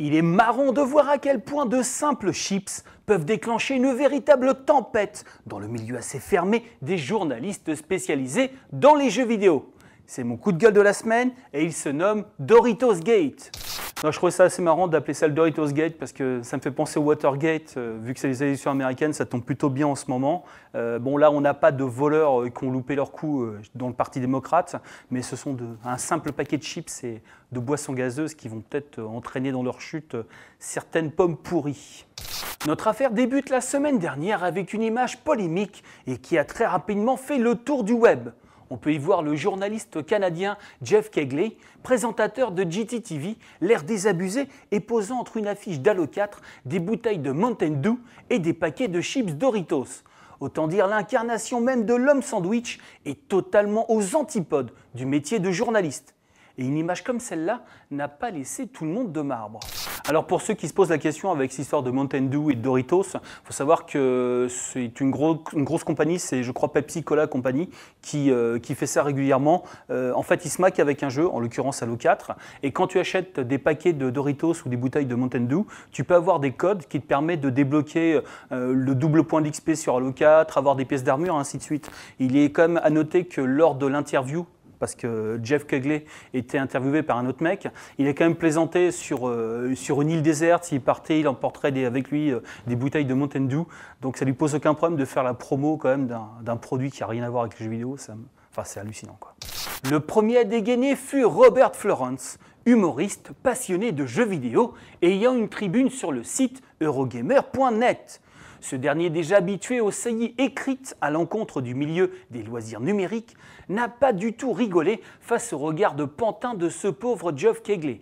Il est marrant de voir à quel point de simples chips peuvent déclencher une véritable tempête dans le milieu assez fermé des journalistes spécialisés dans les jeux vidéo. C'est mon coup de gueule de la semaine et il se nomme Doritos Gate je trouvais ça assez marrant d'appeler ça le Doritos Gate parce que ça me fait penser au Watergate. Euh, vu que c'est les élections américaines, ça tombe plutôt bien en ce moment. Euh, bon, là, on n'a pas de voleurs euh, qui ont loupé leur coup dans le Parti démocrate, mais ce sont un simple paquet de chips et de boissons gazeuses qui vont peut-être entraîner dans leur chute certaines pommes pourries. Notre affaire débute la semaine dernière avec une image polémique et qui a très rapidement fait le tour du web on peut y voir le journaliste canadien Jeff Kegley, présentateur de GTTV, l'air désabusé et posant entre une affiche d'Halo 4, des bouteilles de Mountain Dew et des paquets de chips Doritos. Autant dire l'incarnation même de l'homme sandwich est totalement aux antipodes du métier de journaliste. Et une image comme celle-là n'a pas laissé tout le monde de marbre. Alors pour ceux qui se posent la question avec cette histoire de Mountain Dew et Doritos, il faut savoir que c'est une, grosse compagnie, c'est je crois Pepsi Cola Company, qui, euh, fait ça régulièrement. Euh, en fait, ils se maquent avec un jeu, en l'occurrence Halo 4, et quand tu achètes des paquets de Doritos ou des bouteilles de Mountain Dew, tu peux avoir des codes qui te permettent de débloquer euh, le double point d'XP sur Halo 4, avoir des pièces d'armure, ainsi de suite. Il est quand même à noter que lors de l'interview parce que Jeff Kegley était interviewé par un autre mec. Il a quand même plaisanté euh, sur, une île déserte. S'il partait, il emporterait avec lui euh, des bouteilles de Mountain Dew. Donc ça lui pose aucun problème de faire la promo quand même d'un produit qui n'a rien à voir avec les jeux vidéo. c'est hallucinant quoi. Le premier à dégainer fut Robert Florence, humoriste passionné de jeux vidéo ayant une tribune sur le site eurogamer.net. Ce dernier, déjà habitué aux saillies écrites à l'encontre du milieu des loisirs numériques, n'a pas du tout rigolé face au regard de pantin de ce pauvre Geoff Kegley.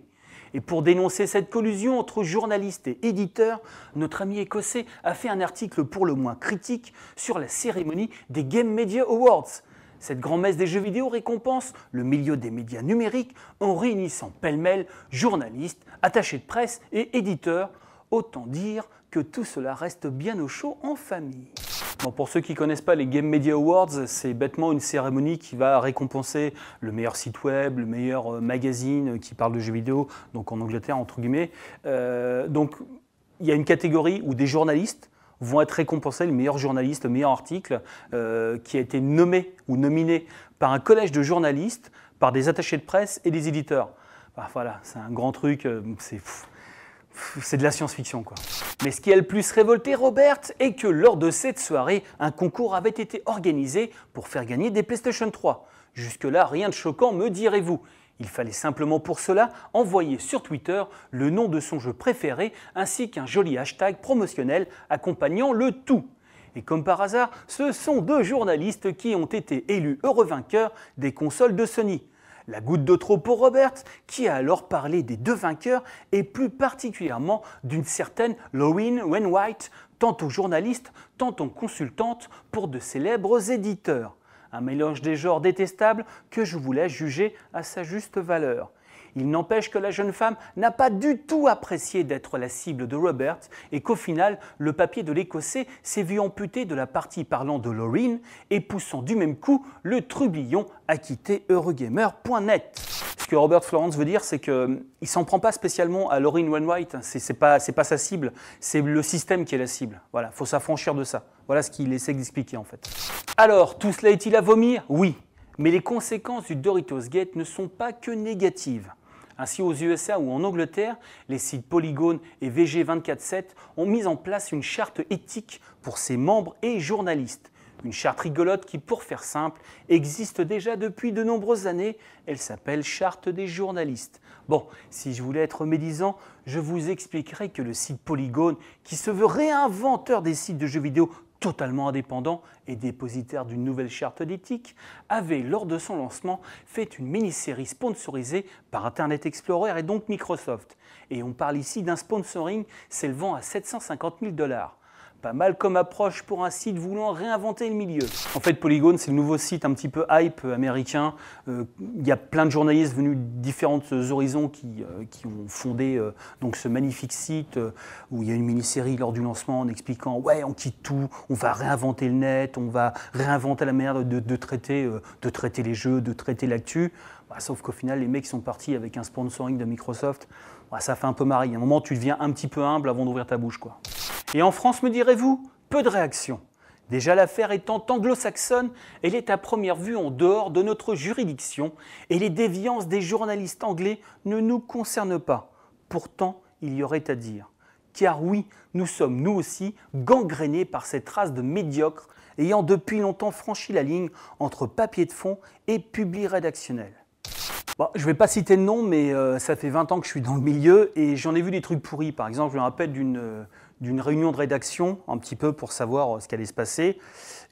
Et pour dénoncer cette collusion entre journalistes et éditeurs, notre ami écossais a fait un article pour le moins critique sur la cérémonie des Game Media Awards. Cette grand-messe des jeux vidéo récompense le milieu des médias numériques en réunissant pêle-mêle journalistes, attachés de presse et éditeurs Autant dire que tout cela reste bien au chaud en famille. Bon, pour ceux qui ne connaissent pas les Game Media Awards, c'est bêtement une cérémonie qui va récompenser le meilleur site web, le meilleur euh, magazine euh, qui parle de jeux vidéo, donc en Angleterre entre guillemets. Euh, donc il y a une catégorie où des journalistes vont être récompensés, le meilleur journaliste, le meilleur article qui a été nommé ou nominé par un collège de journalistes, par des attachés de presse et des éditeurs. Bah, voilà, c'est un grand truc, c'est fou c'est de la science-fiction quoi. Mais ce qui a le plus révolté Robert est que lors de cette soirée, un concours avait été organisé pour faire gagner des PlayStation 3. Jusque-là, rien de choquant, me direz-vous. Il fallait simplement pour cela envoyer sur Twitter le nom de son jeu préféré ainsi qu'un joli hashtag promotionnel accompagnant le tout. Et comme par hasard, ce sont deux journalistes qui ont été élus heureux vainqueurs des consoles de Sony la goutte de trop pour Roberts, qui a alors parlé des deux vainqueurs et plus particulièrement d'une certaine Lorraine Wainwright, tantôt journaliste, tantôt consultante pour de célèbres éditeurs. Un mélange des genres détestable que je voulais juger à sa juste valeur. Il n'empêche que la jeune femme n'a pas du tout apprécié d'être la cible de Robert et qu'au final, le papier de l'Écossais s'est vu amputé de la partie parlant de Laureen et poussant du même coup le trublion à quitter Eurogamer.net. Ce que Robert Florence veut dire, c'est qu'il euh, ne s'en prend pas spécialement à Laureen Wainwright. Hein. Ce n'est pas, pas sa cible, c'est le système qui est la cible. Voilà, faut s'affranchir de ça. Voilà ce qu'il essaie d'expliquer en fait. Alors, tout cela est-il à vomir Oui, mais les conséquences du Doritos Gate ne sont pas que négatives. Ainsi, aux USA ou en Angleterre, les sites Polygone et VG247 ont mis en place une charte éthique pour ses membres et journalistes. Une charte rigolote qui, pour faire simple, existe déjà depuis de nombreuses années. Elle s'appelle Charte des journalistes. Bon, si je voulais être médisant, je vous expliquerai que le site Polygon, qui se veut réinventeur des sites de jeux vidéo totalement indépendant et dépositaire d'une nouvelle charte d'éthique, avait, lors de son lancement, fait une mini-série sponsorisée par Internet Explorer et donc Microsoft. Et on parle ici d'un sponsoring s'élevant à 750 000 dollars mal comme approche pour un site voulant réinventer le milieu. En fait, Polygon, c'est le nouveau site un petit peu hype américain. Euh, il y a plein de journalistes venus de différents horizons euh, qui, ont fondé euh, donc ce magnifique site où il y a une mini-série lors du lancement en expliquant ouais, on quitte tout, on va réinventer le net, on va réinventer la manière de, traiter, de traiter les jeux, de traiter l'actu. Bah, sauf qu'au final, les mecs sont partis avec un sponsoring de Microsoft. Bah, ça fait un peu marrer. À un moment, tu deviens un petit peu humble avant d'ouvrir ta bouche. quoi. Et en France, me direz-vous, peu de réactions. Déjà l'affaire étant anglo-saxonne, elle est à première vue en dehors de notre juridiction et les déviances des journalistes anglais ne nous concernent pas. Pourtant, il y aurait à dire. Car oui, nous sommes nous aussi gangrénés par cette race de médiocres ayant depuis longtemps franchi la ligne entre papier de fond et publi rédactionnel. je ne vais pas citer le nom, mais euh, ça fait 20 ans que je suis dans le milieu et j'en ai vu des trucs pourris. Par exemple, je me rappelle d'une... Euh, d'une réunion de rédaction, un petit peu pour savoir euh, ce qu'allait se passer.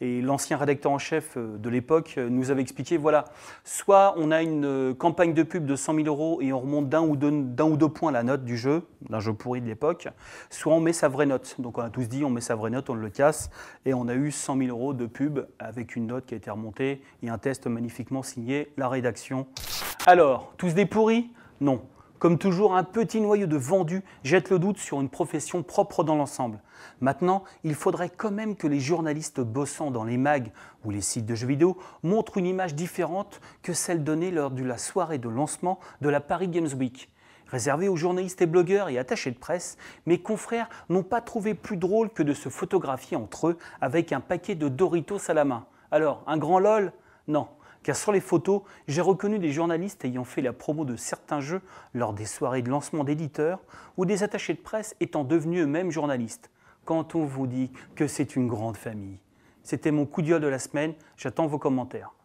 Et l'ancien rédacteur en chef euh, de l'époque euh, nous avait expliqué, voilà, soit on a une campagne de pub de 100 000 euros et on remonte d'un ou, ou, deux points la note du jeu, d'un jeu pourri de l'époque, soit on met sa vraie note. Donc on a tous dit, on met sa vraie note, on le casse, et on a eu 100 000 euros de pub avec une note qui a été remontée et un test magnifiquement signé, la rédaction. Alors, tous des pourris Non. Comme toujours, un petit noyau de vendus jette le doute sur une profession propre dans l'ensemble. Maintenant, il faudrait quand même que les journalistes bossant dans les mags ou les sites de jeux vidéo montrent une image différente que celle donnée lors de la soirée de lancement de la Paris Games Week. Réservée aux journalistes et blogueurs et attachés de presse, mes confrères n'ont pas trouvé plus drôle que de se photographier entre eux avec un paquet de Doritos à la main. Alors, un grand lol Non, car sur les photos, j'ai reconnu des journalistes ayant fait la promo de certains jeux lors des soirées de lancement d'éditeurs ou des attachés de presse étant devenus eux-mêmes journalistes. Quand on vous dit que c'est une grande famille. C'était mon coup d'œil de la semaine, j'attends vos commentaires.